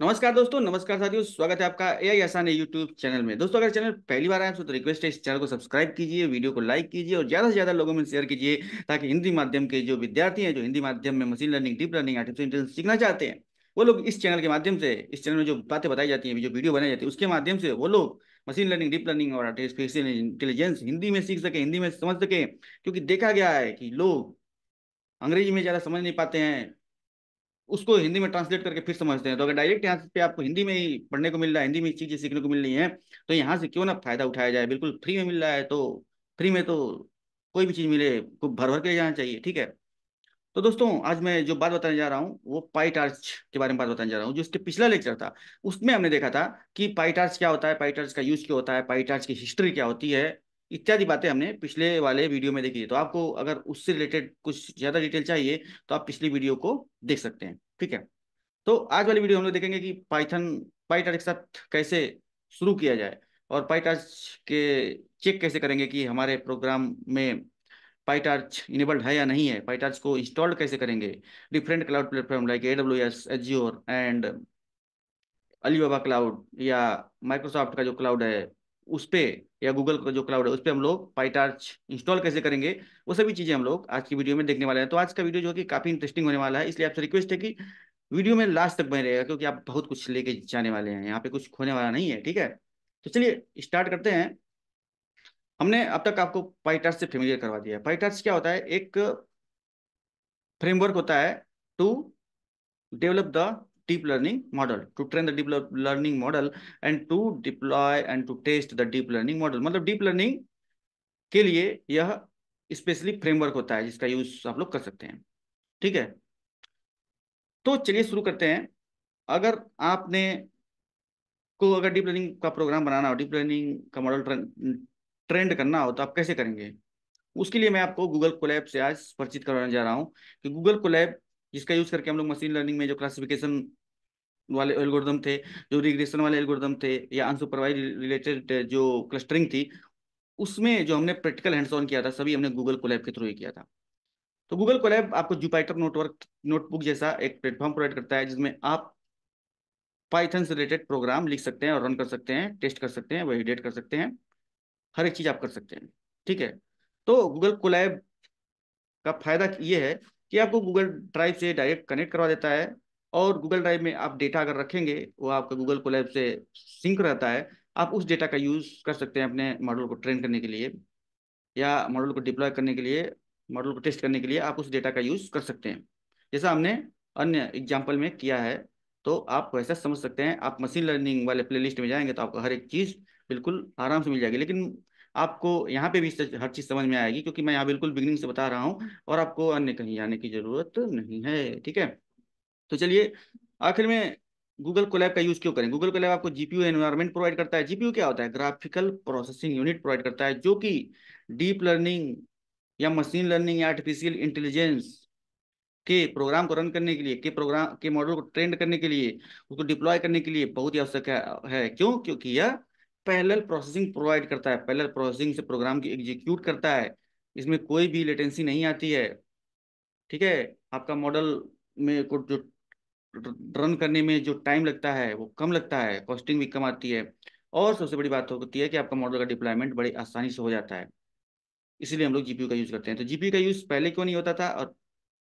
नमस्कार दोस्तों नमस्कार साथियों स्वागत है आपका ए आई आसान यूट्यूब चैनल में दोस्तों अगर चैनल पहली बार आए हैं तो रिक्वेस्ट है इस चैनल को सब्सक्राइब कीजिए वीडियो को लाइक कीजिए और ज़्यादा से ज़्यादा लोगों में शेयर कीजिए ताकि हिंदी माध्यम के जो विद्यार्थी हैं जो हिंदी माध्यम में machine learning deep learning artificial intelligence सीखना चाहते हैं वो लोग इस चैनल के माध्यम से इस चैनल में जो बातें बताई जाती है जो वीडियो बनाई जाती है उसके माध्यम से वो लोग मशीन लर्निंग डीप लर्निंग और आर्टिफिशियल इंटेलिजेंस हिंदी में सीख सके हिंदी में समझ सके क्योंकि देखा गया है कि लोग अंग्रेजी में ज़्यादा समझ नहीं पाते हैं उसको हिंदी में ट्रांसलेट करके फिर समझते हैं तो अगर डायरेक्ट यहाँ पे आपको हिंदी में ही पढ़ने को मिल रहा है हिंदी में चीज़ें सीखने को मिल रही हैं तो यहाँ से क्यों ना फायदा उठाया जाए बिल्कुल फ्री में मिल रहा है तो फ्री में तो कोई भी चीज़ मिले को भर भर के जाना चाहिए ठीक है तो दोस्तों आज मैं जो बात बताने जा रहा हूँ वो पाइटार्च के बारे में बात बताने जा रहा हूँ जो इसके पिछला लेक्चर था उसमें हमने देखा था कि पाइटार्च क्या होता है पाइटार्च का यूज क्या होता है पाइटार्च की हिस्ट्री क्या होती है इत्यादि बातें हमने पिछले वाले वीडियो में देखी है तो आपको अगर उससे रिलेटेड कुछ ज़्यादा डिटेल चाहिए तो आप पिछली वीडियो को देख सकते हैं ठीक है तो आज वाली वीडियो हम लोग देखेंगे कि पाइथन पाइटार्ट के साथ कैसे शुरू किया जाए और पाइटार्च के चेक कैसे करेंगे कि हमारे प्रोग्राम में पाइटार्च इनेबल्ड है या नहीं है पाइटार्च को इंस्टॉल कैसे करेंगे different cloud platform like A W S H and Ali cloud या माइक्रोसॉफ्ट का जो क्लाउड है उस पर या गूगल का जो क्लाउड है उस पर हम लोग पाइटार्च इंस्टॉल कैसे करेंगे वो सभी चीज़ें हम लोग आज की वीडियो में देखने वाले हैं तो आज का वीडियो जो कि काफ़ी इंटरेस्टिंग होने वाला है इसलिए आपसे रिक्वेस्ट है कि वीडियो में लास्ट तक बने रहेगा क्योंकि आप बहुत कुछ लेके जाने वाले हैं यहाँ पे कुछ खोने वाला नहीं है ठीक है तो चलिए स्टार्ट करते हैं हमने अब तक आपको पाइटार्च से फेमिलियर करवा दिया है पाइटार्च क्या होता है एक फ्रेमवर्क होता है to develop the deep learning model to train the deep learning model and to deploy and to test the deep learning model मतलब deep learning के लिए यह स्पेशली फ्रेमवर्क होता है जिसका यूज आप लोग कर सकते हैं ठीक है तो चलिए शुरू करते हैं अगर आपने को अगर डीप लर्निंग का प्रोग्राम बनाना हो डीप लर्निंग का मॉडल ट्रेंड करना हो तो आप कैसे करेंगे उसके लिए मैं आपको गूगल कोलैब से आज परिचित करवाने जा रहा हूँ कि गूगल कोलैब जिसका यूज करके हम लोग मशीन लर्निंग में जो क्लासिफिकेशन वाले एल्गोरिदम थे जो रिग्रेशन वाले एल्गोरिदम थे या अनसुपरवाइज रिलेटेड जो क्लस्टरिंग थी उसमें जो हमने प्रैक्टिकल हैंड्स ऑन किया था सभी हमने गूगल कोलैब के थ्रू ही किया था तो गूगल कोलैब आपको जुपाइटर नोटवर्क नोटबुक जैसा एक प्लेटफॉर्म प्रोवाइड करता है जिसमें आप पाइथन से रिलेटेड प्रोग्राम लिख सकते हैं और रन कर सकते हैं टेस्ट कर सकते हैं वैलिडेट कर सकते हैं हर एक चीज़ आप कर सकते हैं ठीक है तो गूगल कोलैब का फायदा ये है कि आपको गूगल ड्राइव से डायरेक्ट कनेक्ट करवा देता है और गूगल ड्राइव में आप डेटा अगर रखेंगे वो आपका गूगल कोलैब से सिंक रहता है आप उस डेटा का यूज़ कर सकते हैं अपने मॉडल को ट्रेन करने के लिए या मॉडल को डिप्लॉय करने के लिए मॉडल को टेस्ट करने के लिए आप उस डेटा का यूज़ कर सकते हैं जैसा हमने अन्य एग्जाम्पल में किया है तो आप वैसा समझ सकते हैं आप मशीन लर्निंग वाले प्ले में जाएंगे तो आपको हर एक चीज़ बिल्कुल आराम से मिल जाएगी लेकिन आपको यहाँ पे भी हर चीज़ समझ में आएगी क्योंकि मैं यहाँ बिल्कुल बिगनिंग से बता रहा हूँ और आपको अन्य कहीं जाने की ज़रूरत नहीं है ठीक है तो चलिए आखिर में गूगल कोलैब का यूज क्यों करें गूगल कोलैब आपको जीपीयू एनवायरमेंट प्रोवाइड करता है जीपीयू क्या होता है ग्राफिकल प्रोसेसिंग यूनिट प्रोवाइड करता है जो कि डीप लर्निंग या मशीन लर्निंग या आर्टिफिशियल इंटेलिजेंस के प्रोग्राम को रन करने के लिए के प्रोग्राम के मॉडल को ट्रेंड करने के लिए उसको डिप्लॉय करने के लिए बहुत ही आवश्यक है क्यों क्योंकि यह पैरेलल प्रोसेसिंग प्रोवाइड करता है पैरेलल प्रोसेसिंग से प्रोग्राम की एग्जीक्यूट करता है इसमें कोई भी लेटेंसी नहीं आती है ठीक है आपका मॉडल में को जो रन करने में जो टाइम लगता है वो कम लगता है कॉस्टिंग भी कम आती है और सबसे बड़ी बात होती है कि आपका मॉडल का डिप्लॉयमेंट बड़ी आसानी से हो जाता है इसीलिए हम लोग जीपीयू का यूज़ करते हैं तो जीपीयू का यूज़ पहले क्यों नहीं होता था और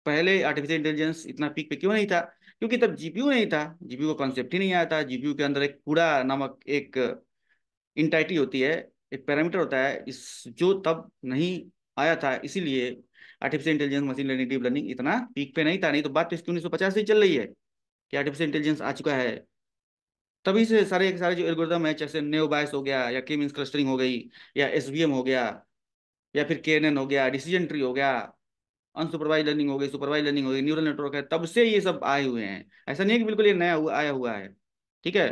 पहले आर्टिफिशियल इंटेलिजेंस इतना पीक पे क्यों नहीं था क्योंकि तब जीपीयू नहीं था जीपीयू का कॉन्सेप्ट ही नहीं आया था जीपीयू के अंदर एक कूड़ा नामक एक इंटाइटी होती है एक पैरामीटर होता है इस जो तब नहीं आया था इसीलिए artificial intelligence machine learning deep learning इतना पीक पे नहीं था नहीं तो बात तो इसकी उन्नीस सौ पचास से चल रही है कि आर्टिफिशियल इंटेलिजेंस आ चुका है तभी से सारे एक सारे जो एल्गोरिदम है जैसे नेव बायस हो गया या की मीन्स क्लस्टरिंग हो गई या एस हो गया या फिर के हो गया डिसीजन ट्री हो गया अनसुपरवाइज लर्निंग हो गई सुपरवाइज लर्निंग हो गई न्यूरल नेटवर्क है तब से ये सब आए हुए हैं ऐसा नहीं है कि बिल्कुल ये नया हुआ आया हुआ है ठीक है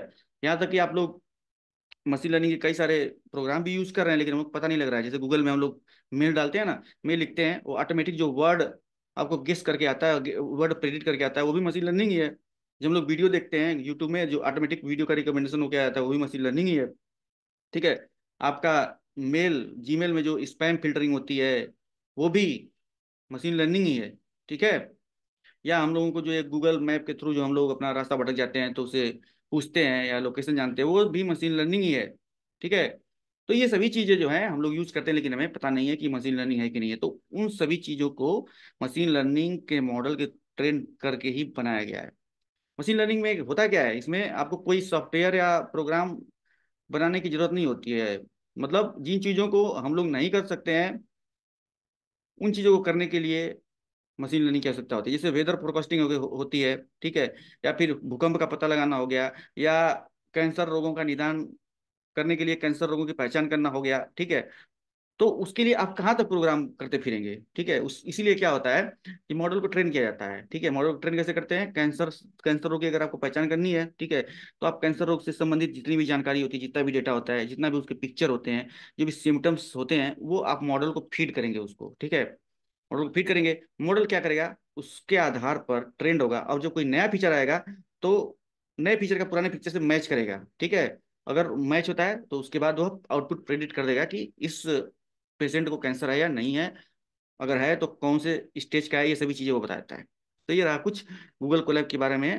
यहाँ तक कि आप लोग मशीन लर्निंग के कई सारे प्रोग्राम भी यूज कर रहे हैं लेकिन हमको पता नहीं लग रहा है जैसे गूगल में हम लोग मेल डालते हैं ना मेल लिखते हैं वो ऑटोमेटिक जो वर्ड आपको गेस करके आता है वर्ड प्रेडिट करके आता है वो भी मशीन लर्निंग ही है जब हम लोग वीडियो देखते हैं यूट्यूब में जो ऑटोमेटिक वीडियो का रिकमेंडेशन होकर गया है वो भी मशीन लर्निंग ही है ठीक है आपका मेल जी में जो स्पैम फिल्टरिंग होती है वो भी मशीन लर्निंग ही है ठीक है या हम लोगों को जो एक गूगल मैप के थ्रू जो हम लोग अपना रास्ता भटक जाते हैं तो उसे पूछते हैं या लोकेशन जानते हैं वो भी मशीन लर्निंग ही है ठीक है तो ये सभी चीज़ें जो है हम लोग यूज़ करते हैं लेकिन हमें पता नहीं है कि मशीन लर्निंग है कि नहीं है तो उन सभी चीज़ों को मशीन लर्निंग के मॉडल के ट्रेन करके ही बनाया गया है मशीन लर्निंग में होता क्या है इसमें आपको कोई सॉफ्टवेयर या प्रोग्राम बनाने की जरूरत नहीं होती है मतलब जिन चीज़ों को हम लोग नहीं कर सकते हैं उन चीज़ों को करने के लिए मशीन लर्निंग की आवश्यकता होती है जैसे वेदर फोरकास्टिंग हो, होती है ठीक है या फिर भूकंप का पता लगाना हो गया या कैंसर रोगों का निदान करने के लिए कैंसर रोगों की पहचान करना हो गया ठीक है तो उसके लिए आप कहाँ तक प्रोग्राम करते फिरेंगे ठीक है उस इसीलिए क्या होता है कि मॉडल को ट्रेन किया जाता है ठीक है मॉडल को ट्रेन कैसे करते हैं कैंसर कैंसर रोग की अगर आपको पहचान करनी है ठीक है तो आप कैंसर रोग से संबंधित जितनी भी जानकारी होती है जितना भी डेटा होता है जितना भी उसके पिक्चर होते हैं जो भी सिम्टम्स होते हैं वो आप मॉडल को फीड करेंगे उसको ठीक है मॉडल को फीड करेंगे मॉडल क्या करेगा उसके आधार पर ट्रेंड होगा और जब कोई नया फीचर आएगा तो नए फीचर का पुराने फीचर से मैच करेगा ठीक है अगर मैच होता है तो उसके बाद वह आउटपुट प्रेडिक्ट कर देगा कि इस पेशेंट को कैंसर है या नहीं है अगर है तो कौन से स्टेज का है ये सभी चीज़ें वो बता देता है तो ये रहा कुछ गूगल कोलैब के बारे में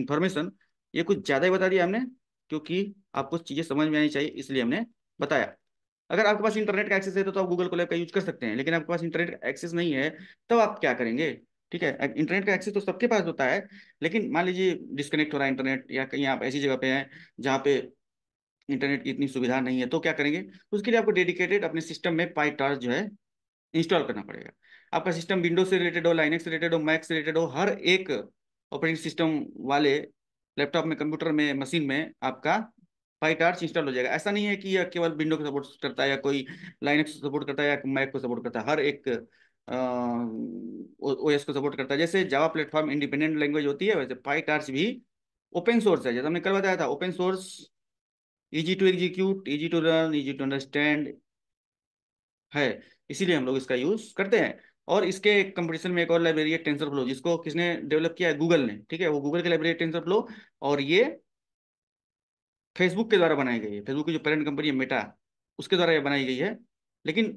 इंफॉर्मेशन ये कुछ ज़्यादा ही बता दिया हमने क्योंकि आपको चीज़ें समझ में आनी चाहिए इसलिए हमने बताया अगर आपके पास इंटरनेट का एक्सेस है तो, तो आप गूगल कोलैब का यूज कर सकते हैं लेकिन आपके पास इंटरनेट का एक्सेस नहीं है तब तो आप क्या करेंगे ठीक है इंटरनेट का एक्सेस तो सबके पास होता है लेकिन मान लीजिए डिस्कनेक्ट हो रहा है इंटरनेट या कहीं आप ऐसी जगह पे हैं जहाँ पे इंटरनेट की इतनी सुविधा नहीं है तो क्या करेंगे उसके लिए आपको डेडिकेटेड अपने सिस्टम में पाई टॉर्च जो है इंस्टॉल करना पड़ेगा आपका सिस्टम विंडो से रिलेटेड हो लाइनेक्स से रिलेटेड हो मैक से रिलेटेड हो हर एक ऑपरेटिंग सिस्टम वाले लैपटॉप में कंप्यूटर में मशीन में आपका पाई टॉर्च इंस्टॉल हो जाएगा ऐसा नहीं है कि यह केवल विंडो को सपोर्ट करता है या कोई लाइनेक्स को सपोर्ट करता है या मैक को सपोर्ट करता है हर एक ओ एस को सपोर्ट करता है जैसे जावा प्लेटफॉर्म इंडिपेंडेंट लैंग्वेज होती है वैसे पाई टॉर्च भी ओपन सोर्स है जैसे हमने कल बताया था open source easy to execute easy to run easy to understand है इसीलिए हम लोग इसका यूज करते हैं और इसके कंपटीशन में एक और लाइब्रेरी है टेंसर फ्लो जिसको किसने डेवलप किया है गूगल ने ठीक है वो गूगल की लाइब्रेरी टेंसर फ्लो और ये फेसबुक के द्वारा बनाई गई है फेसबुक की जो पेरेंट कंपनी है मेटा उसके द्वारा ये बनाई गई है लेकिन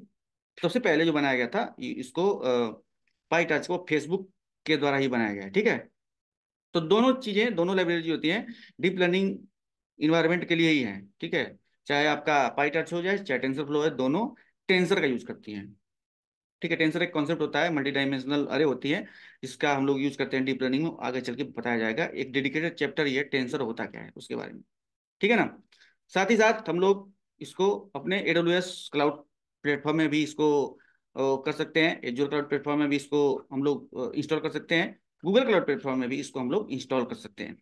सबसे पहले जो बनाया गया था इसको पाई टच को फेसबुक के द्वारा ही बनाया गया है ठीक है तो दोनों चीज़ें दोनों लाइब्रेरी जो होती हैं डीप लर्निंग इन्वायरमेंट के लिए ही है ठीक है चाहे आपका पाई टच हो जाए चाहे टेंसर फ्लो है दोनों टेंसर का यूज करती हैं ठीक है टेंसर एक कॉन्सेप्ट होता है मल्टी डायमेंशनल अरे होती है इसका हम लोग यूज करते हैं डीप लर्निंग में आगे चल के बताया जाएगा एक डेडिकेटेड चैप्टर ये टेंसर होता क्या है उसके बारे में ठीक है ना साथ ही साथ हम लोग इसको अपने एडब्ल्यू क्लाउड प्लेटफॉर्म में भी इसको कर सकते हैं एजोर क्लाउड प्लेटफॉर्म में भी इसको हम लोग इंस्टॉल कर सकते हैं गूगल क्लाउड प्लेटफॉर्म में भी इसको हम लोग इंस्टॉल कर सकते हैं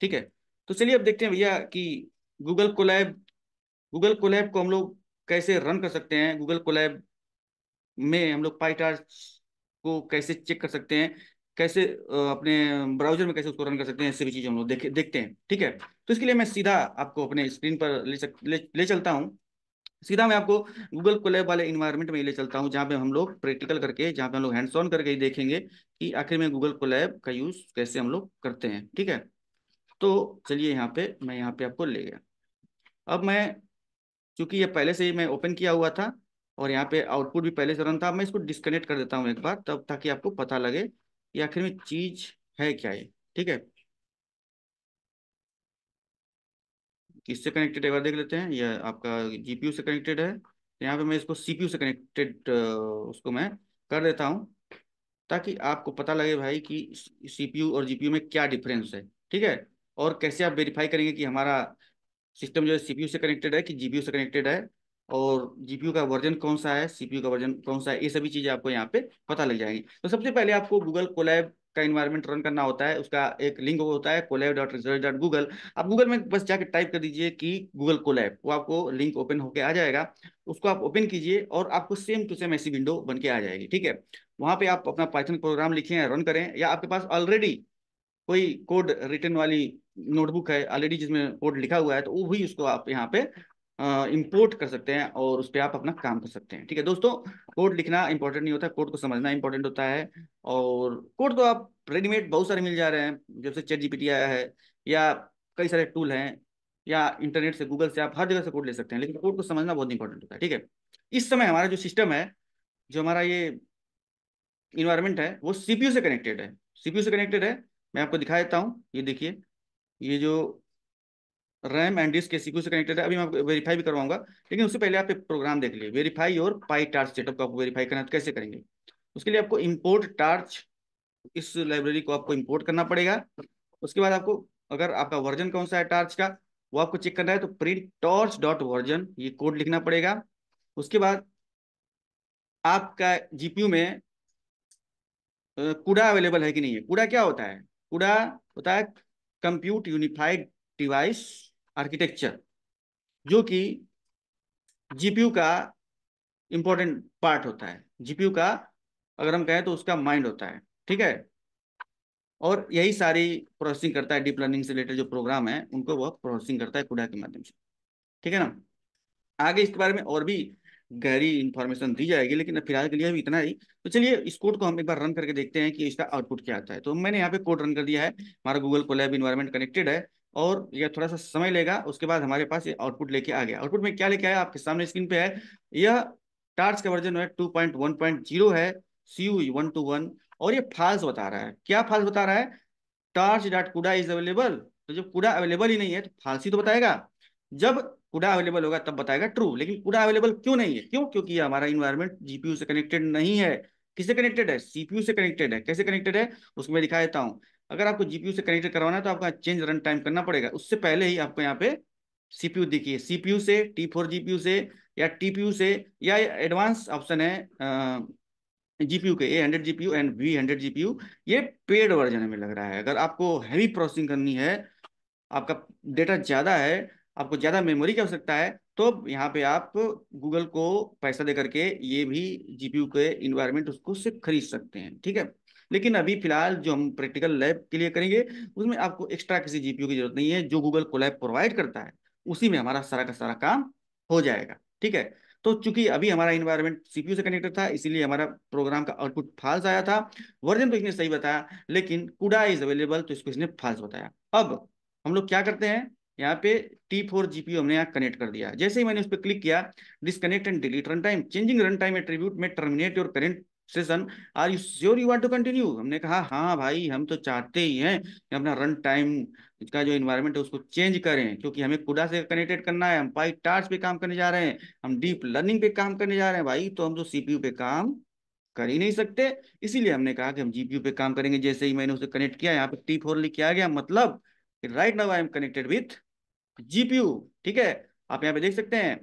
ठीक है तो चलिए अब देखते हैं भैया कि गूगल कोलैब गूगल कोलैब को हम लोग कैसे रन कर सकते हैं गूगल कोलैब में हम लोग पाईटार्स को कैसे चेक कर सकते हैं कैसे अपने ब्राउजर में कैसे उसको रन कर सकते हैं सभी चीज़ हम लोग देख देखते हैं ठीक है तो इसके लिए मैं सीधा आपको अपने स्क्रीन पर ले सक ले, ले चलता हूँ सीधा मैं आपको गूगल कोलैब वाले इन्वायरमेंट में ले चलता हूँ जहाँ पे हम लोग प्रैक्टिकल करके जहाँ पे हम लोग हैंड्स ऑन करके ही देखेंगे कि आखिर में गूगल कोलैब का यूज़ कैसे हम लोग करते हैं ठीक है तो चलिए यहाँ पे मैं यहाँ पे आपको ले गया अब मैं चूंकि ये पहले से ही मैं ओपन किया हुआ था और यहाँ पे आउटपुट भी पहले से रन था मैं इसको डिस्कनेक्ट कर देता हूँ एक बार तब ताकि आपको पता लगे कि आखिर में चीज है क्या ये ठीक है किससे कनेक्टेड एक बार देख लेते हैं यह आपका जीपीयू से कनेक्टेड है यहाँ पे मैं इसको सीपीयू से कनेक्टेड उसको मैं कर देता हूँ ताकि आपको पता लगे भाई कि सीपीयू और जीपीयू में क्या डिफरेंस है ठीक है और कैसे आप वेरीफाई करेंगे कि हमारा सिस्टम जो है सीपीयू से कनेक्टेड है कि जीपीयू से कनेक्टेड है और जीपीयू का वर्जन कौन सा है सीपीयू का वर्जन कौन सा है ये सभी चीज़ें आपको यहाँ पे पता लग जाएंगी तो सबसे पहले आपको गूगल कोलैब का इन्वायरमेंट रन करना होता है उसका एक लिंक होता है Colab dot research dot Google आप गूगल में बस जाकर टाइप कर दीजिए कि गूगल कोलैब वो आपको लिंक ओपन होकर आ जाएगा उसको आप ओपन कीजिए और आपको सेम टू सेम ऐसी विंडो बन के आ जाएगी ठीक है वहाँ पे आप अपना पाइथन प्रोग्राम लिखें रन करें या आपके पास ऑलरेडी कोई कोड रिटर्न वाली नोटबुक है ऑलरेडी जिसमें कोड लिखा हुआ है तो वो भी उसको आप यहाँ पे इम्पोर्ट कर सकते हैं और उस पर आप अपना काम कर सकते हैं ठीक है दोस्तों कोड लिखना इंपॉर्टेंट नहीं होता कोड को समझना इंपॉर्टेंट होता है और कोड तो आप रेडीमेड बहुत सारे मिल जा रहे हैं जैसे चेट जीपीटी आया है या कई सारे टूल हैं या इंटरनेट से गूगल से आप हर जगह से कोड ले सकते हैं लेकिन कोड को समझना बहुत इंपॉर्टेंट होता है ठीक है इस समय हमारा जो सिस्टम है जो हमारा ये इन्वायरमेंट है वो सीपीयू से कनेक्टेड है सीपीयू से कनेक्टेड है मैं आपको दिखा देता हूँ ये देखिए ये जो रैम एंड डिस्क के सीक्यू से कनेक्टेड है अभी मैं आपको वेरीफाई भी करवाऊंगा लेकिन उससे पहले आप एक प्रोग्राम देख लिए वेरीफाई और पाई टार्च सेटअप को वेरीफाई करना तो कैसे करेंगे उसके लिए आपको इम्पोर्ट टार्च इस लाइब्रेरी को आपको इम्पोर्ट करना पड़ेगा उसके बाद आपको अगर आपका वर्जन कौन सा है टार्च का वो आपको चेक करना है तो प्रिंट टॉर्च डॉट वर्जन ये कोड लिखना पड़ेगा उसके बाद आपका जीपीयू में कूड़ा अवेलेबल है कि नहीं है कूड़ा क्या होता है पूरा होता है कंप्यूट यूनिफाइड डिवाइस आर्किटेक्चर जो कि जीपीयू का इंपॉर्टेंट पार्ट होता है जीपीयू का अगर हम कहें तो उसका माइंड होता है ठीक है और यही सारी प्रोसेसिंग करता है डीप लर्निंग से रिलेटेड जो प्रोग्राम है उनको वह प्रोसेसिंग करता है कुडा के माध्यम से ठीक है ना आगे इसके बारे में और भी गहरी इंफॉर्मेशन दी जाएगी लेकिन फिलहाल के लिए अभी इतना ही तो चलिए इस कोड को हम एक बार रन करके देखते हैं कि इसका आउटपुट क्या आता है तो मैंने यहाँ पे कोड रन कर दिया है हमारा गूगल कोलैब इन्वायरमेंट कनेक्टेड है और यह थोड़ा सा समय लेगा उसके बाद हमारे पास ये आउटपुट लेके आ गया आउटपुट में क्या लेके आया आपके सामने स्क्रीन पे है यह टार्च का वर्जन है two point one point zero है C U one two one और ये फाल्स बता रहा है क्या फाल्स बता रहा है torch dot CUDA is available तो जब कूड़ा अवेलेबल ही नहीं है तो फाल्स ही तो बताएगा जब कूड़ा अवेलेबल होगा तब बताएगा ट्रू लेकिन कूड़ा अवेलेबल क्यों नहीं है क्यों क्योंकि हमारा इन्वायरमेंट जीपीयू से कनेक्टेड नहीं है किससे कनेक्टेड है सीपीयू से कनेक्टेड है कैसे कनेक्टेड है उसको मैं दिखा देता हूँ अगर आपको जीपीयू से कनेक्टेड करवाना है तो आपको चेंज रन टाइम करना पड़ेगा उससे पहले ही आपको यहाँ पे सीपीयू देखिए सीपीयू से टी फोर जीपीयू से या टीपीयू से या एडवांस ऑप्शन है जीपीयू के A hundred GPU and V hundred GPU ये पेड वर्जन में लग रहा है अगर आपको हैवी प्रोसेसिंग करनी है आपका डेटा ज़्यादा है आपको ज़्यादा मेमोरी की आवश्यकता है तो यहाँ पे आप गूगल को पैसा दे करके ये भी जीपीयू के इन्वायरमेंट उसको से खरीद सकते हैं ठीक है लेकिन अभी फिलहाल जो हम प्रैक्टिकल लैब के लिए करेंगे उसमें आपको एक्स्ट्रा किसी जीपीयू की जरूरत नहीं है जो गूगल को लैब प्रोवाइड करता है उसी में हमारा सारा का सारा काम हो जाएगा ठीक है तो चूंकि अभी हमारा इन्वायरमेंट सीपीयू से कनेक्टेड था इसीलिए हमारा प्रोग्राम का आउटपुट फाल्स आया था वर्जन तो इसने सही बताया लेकिन कुडा इज अवेलेबल तो इसको इसने फाल्स बताया अब हम लोग क्या करते हैं यहाँ पे टी फोर जीपीयू हमने यहाँ कनेक्ट कर दिया जैसे ही मैंने उस पर क्लिक किया disconnect and delete runtime changing runtime attribute में terminate your current session are you sure you want to continue हमने कहा हाँ भाई हम तो चाहते ही हैं कि अपना रन टाइम का जो इन्वायरमेंट है उसको चेंज करें क्योंकि हमें कुडा से कनेक्टेड करना है हम पाई टार्च पे काम करने जा रहे हैं हम डीप लर्निंग पे काम करने जा रहे हैं भाई तो हम तो सीपीयू पे काम कर ही नहीं सकते इसीलिए हमने कहा कि हम जीपीयू पे काम करेंगे जैसे ही मैंने उसे कनेक्ट किया यहाँ पे टी फोर लिख किया गया मतलब right now I am connected with GPU ठीक है आप यहाँ पे देख सकते हैं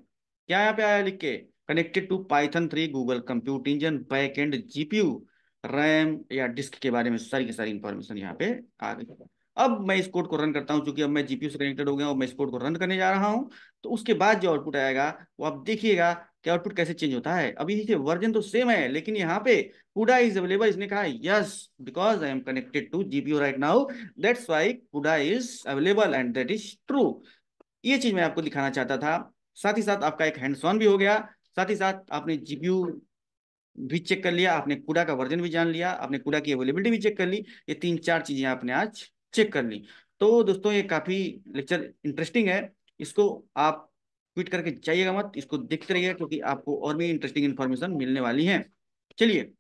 क्या यहाँ पे आया लिख के connected to Python three Google compute engine backend GPU RAM या डिस्क के बारे में सारी की सारी इंफॉर्मेशन यहाँ पे आ गई अब मैं इस कोड को रन करता हूँ चूंकि अब मैं जीपीयू से कनेक्टेड हो गया और मैं इस कोड को रन करने जा रहा हूँ तो उसके बाद जो आउटपुट आएगा वो आप देखिएगा कि आउटपुट कैसे चेंज होता है अब यही वर्जन तो सेम है लेकिन यहाँ पे कुडा इज अवेलेबल इसने कहा yes because I am connected to GPU right now that's why CUDA is available and that is true ये चीज मैं आपको दिखाना चाहता था साथ ही साथ आपका एक हैंड सॉन भी हो गया साथ ही साथ आपने जीपीयू भी चेक कर लिया आपने कूड़ा का वर्जन भी जान लिया आपने कूड़ा की अवेलेबिलिटी भी चेक कर ली ये तीन चार चीजें आपने आज चेक कर ली तो दोस्तों ये काफी लेक्चर इंटरेस्टिंग है इसको आप ट्वीट करके जाइएगा मत इसको देखते रहिए क्योंकि आपको और भी इंटरेस्टिंग इन्फॉर्मेशन मिलने वाली है चलिए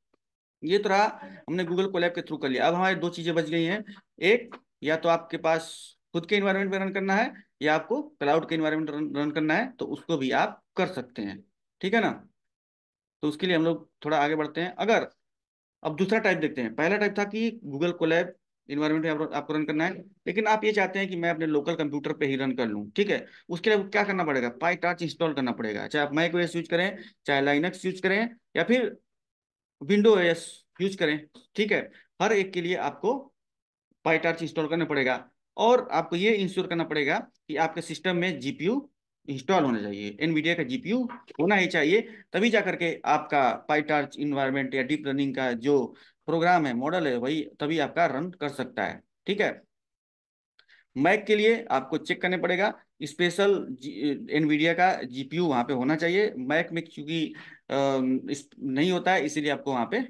ये तो रहा हमने गूगल कोलैब के थ्रू कर लिया अब हमारे दो चीजें बच गई हैं एक या तो आपके पास खुद के इन्वायरमेंट में रन करना है या आपको क्लाउड के इन्वायरमेंट रन, रन करना है तो उसको भी आप कर सकते हैं ठीक है ना तो उसके लिए हम लोग थोड़ा आगे बढ़ते हैं अगर अब दूसरा टाइप देखते हैं पहला टाइप था कि गूगल कोलैब इन्वायरमेंट में आपको रन करना है लेकिन आप ये चाहते हैं कि मैं अपने लोकल कंप्यूटर पे ही रन कर लूँ ठीक है उसके लिए क्या करना पड़ेगा पाई टार्च इंस्टॉल करना पड़ेगा चाहे आप मैक वेस यूज करें चाहे लाइनक्स यूज करें या फिर विंडो एस यूज करें ठीक है हर एक के लिए आपको पाई टार्च इंस्टॉल करना पड़ेगा और आपको ये इंश्योर करना पड़ेगा कि आपके सिस्टम में जीपीयू इंस्टॉल होना चाहिए एनवीडिया का जीपीयू होना ही चाहिए तभी जा करके आपका पाईटार्च इन्वायरमेंट या डीप लर्निंग का जो प्रोग्राम है मॉडल है वही तभी आपका रन कर सकता है ठीक है मैक के लिए आपको चेक करने पड़ेगा स्पेशल एनवीडिया का जीपीयू वहाँ पे होना चाहिए मैक में क्योंकि नहीं होता है इसीलिए आपको वहाँ पे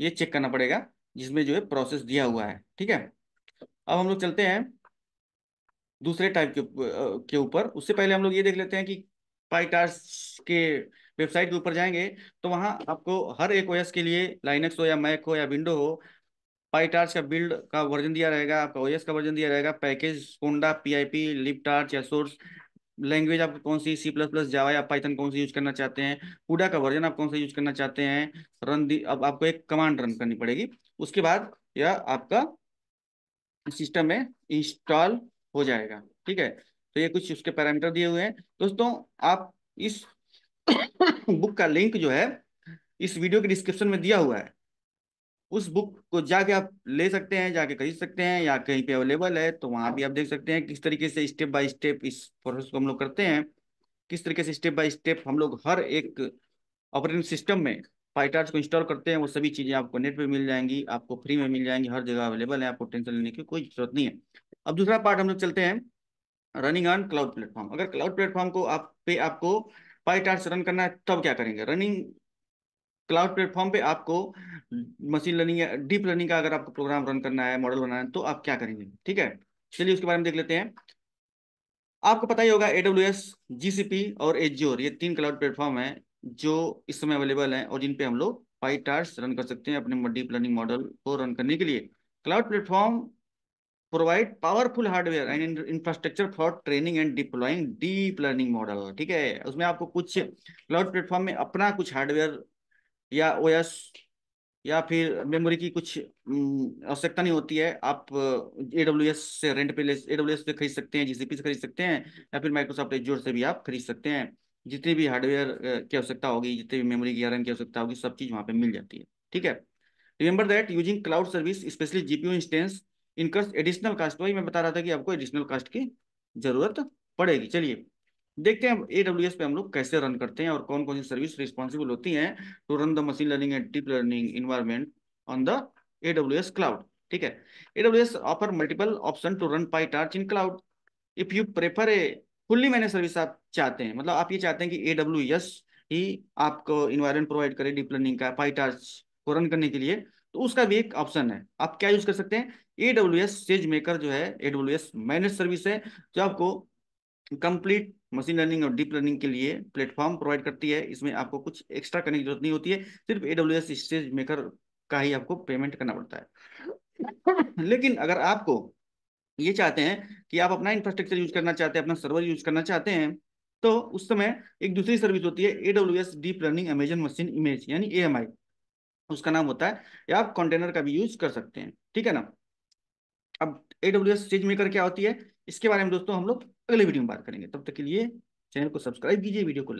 ये चेक करना पड़ेगा जिसमें जो है प्रोसेस दिया हुआ है ठीक है अब हम लोग चलते हैं दूसरे टाइप के के ऊपर उससे पहले हम लोग ये देख लेते हैं कि पाईटार्स के वेबसाइट के ऊपर जाएंगे तो वहाँ आपको हर एक ओएस के लिए लाइनक्स हो या मैक हो या विंडो हो पाईटार्स का बिल्ड का वर्जन दिया रहेगा आपका ओएस का वर्जन दिया रहेगा पैकेज कोंडा पीआईपी लिपटार्च या सोर्स लैंग्वेज आप कौन सी सी प्लस प्लस जावा या पाइथन कौन सी यूज करना चाहते हैं कूडा का वर्जन आप कौन सा यूज करना चाहते हैं रन अब आपको एक कमांड रन करनी पड़ेगी उसके बाद यह आपका सिस्टम में इंस्टॉल हो जाएगा ठीक है तो ये कुछ उसके पैरामीटर दिए हुए हैं दोस्तों आप इस बुक का लिंक जो है इस वीडियो के डिस्क्रिप्शन में दिया हुआ है उस बुक को जाके आप ले सकते हैं जाके खरीद सकते हैं या कहीं पे अवेलेबल है तो वहां भी आप देख सकते हैं किस तरीके से स्टेप बाय स्टेप इस प्रोसेस को हम लोग करते हैं किस तरीके से स्टेप बाय स्टेप हम लोग हर एक ऑपरेटिंग सिस्टम में फाइटार्स को इंस्टॉल करते हैं वो सभी चीज़ें आपको नेट पे मिल जाएंगी आपको फ्री में मिल जाएंगी हर जगह अवेलेबल है आपको टेंशन लेने की कोई जरूरत नहीं है अब दूसरा पार्ट हम लोग चलते हैं रनिंग ऑन क्लाउड प्लेटफॉर्म अगर क्लाउड प्लेटफॉर्म को आप पे आपको पाईटार्स रन करना है तब क्या करेंगे रनिंग क्लाउड प्लेटफॉर्म पे आपको मशीन लर्निंग या डीप लर्निंग का अगर आपको प्रोग्राम रन करना है मॉडल बनाना है तो आप क्या करेंगे ठीक है चलिए उसके बारे में देख लेते हैं आपको पता ही होगा A W S G C P और एच और ये तीन क्लाउड प्लेटफॉर्म है जो इस समय अवेलेबल हैं और जिन पे हम लोग पाई टार्स रन कर सकते हैं अपने डीप लर्निंग मॉडल को रन करने के लिए cloud platform provide powerful hardware and infrastructure for training and deploying deep learning model ठीक है उसमें आपको कुछ क्लाउड प्लेटफॉर्म में अपना कुछ हार्डवेयर या ओ या फिर मेमोरी की कुछ आवश्यकता नहीं होती है आप ए एस से रेंट पे ले ए डब्ल्यू पे खरीद सकते हैं जी से खरीद सकते हैं या फिर माइक्रोसॉफ्ट एजोर से भी आप खरीद सकते हैं जितनी भी हार्डवेयर की आवश्यकता होगी जितनी भी मेमोरी की की आवश्यकता होगी सब चीज़ वहाँ पे मिल जाती है ठीक है remember that using cloud service specially GPU instance incurs additional cost वही मैं बता रहा था कि आपको एडिशनल कास्ट की जरूरत पड़ेगी चलिए देखते हैं ए डब्ल्यू एस पे हम लोग कैसे रन करते हैं और कौन कौन सी सर्विस रिस्पॉन्सिबल होती हैं to run the machine learning and deep learning environment on the A W S cloud ठीक है A W S offer multiple option to run PyTorch in cloud if you prefer a fully manage service आप चाहते हैं मतलब आप ये चाहते हैं कि ए डब्ल्यू एस ही आपको इन्वायरमेंट प्रोवाइड करे डीप लर्निंग का पाइटार्च को रन करने के लिए तो उसका भी एक ऑप्शन है आप क्या यूज कर सकते हैं A W S SageMaker जो है A W S manage service है जो आपको कंप्लीट मशीन लर्निंग और डीप लर्निंग के लिए प्लेटफॉर्म प्रोवाइड करती है इसमें आपको कुछ एक्स्ट्रा करने की जरूरत नहीं होती है सिर्फ A W S SageMaker का ही आपको पेमेंट करना पड़ता है लेकिन अगर आपको ये चाहते हैं कि आप अपना इंफ्रास्ट्रक्चर यूज करना चाहते हैं अपना सर्वर यूज करना चाहते हैं तो उस समय एक दूसरी सर्विस होती है A W S deep learning Amazon machine image यानी ए उसका नाम होता है या आप कंटेनर का भी यूज कर सकते हैं ठीक है ना अब ए एस स्टेज मेकर क्या होती है इसके बारे में दोस्तों हम लोग अगले वीडियो में बात करेंगे तब तक के लिए चैनल को सब्सक्राइब कीजिए वीडियो को